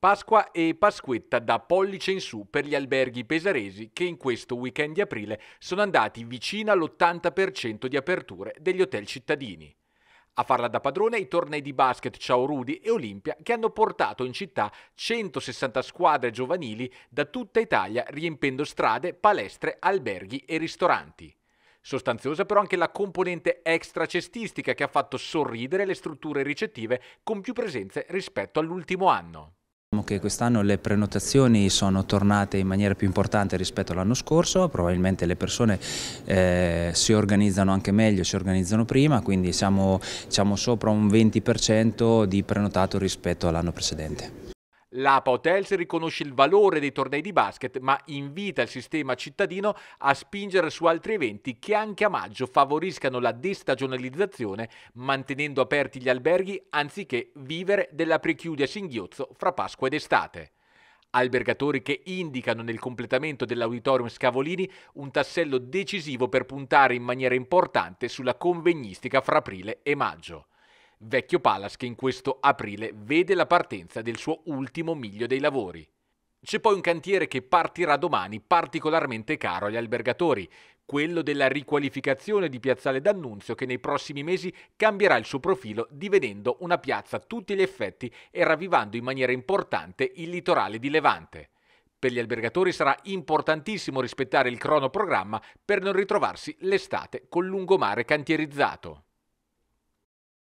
Pasqua e Pasquetta da pollice in su per gli alberghi pesaresi che in questo weekend di aprile sono andati vicino all'80% di aperture degli hotel cittadini. A farla da padrone i tornei di basket Ciao Rudi e Olimpia che hanno portato in città 160 squadre giovanili da tutta Italia riempendo strade, palestre, alberghi e ristoranti. Sostanziosa però anche la componente extra cestistica che ha fatto sorridere le strutture ricettive con più presenze rispetto all'ultimo anno. Diciamo che quest'anno le prenotazioni sono tornate in maniera più importante rispetto all'anno scorso, probabilmente le persone eh, si organizzano anche meglio, si organizzano prima, quindi siamo, siamo sopra un 20% di prenotato rispetto all'anno precedente. L'APA Hotels riconosce il valore dei tornei di basket, ma invita il sistema cittadino a spingere su altri eventi che anche a maggio favoriscano la destagionalizzazione, mantenendo aperti gli alberghi anziché vivere della prechiudia singhiozzo fra Pasqua ed estate. Albergatori che indicano nel completamento dell'auditorium Scavolini un tassello decisivo per puntare in maniera importante sulla convegnistica fra aprile e maggio vecchio Palace che in questo aprile vede la partenza del suo ultimo miglio dei lavori. C'è poi un cantiere che partirà domani particolarmente caro agli albergatori, quello della riqualificazione di Piazzale D'Annunzio che nei prossimi mesi cambierà il suo profilo divenendo una piazza a tutti gli effetti e ravvivando in maniera importante il litorale di Levante. Per gli albergatori sarà importantissimo rispettare il cronoprogramma per non ritrovarsi l'estate col lungomare cantierizzato.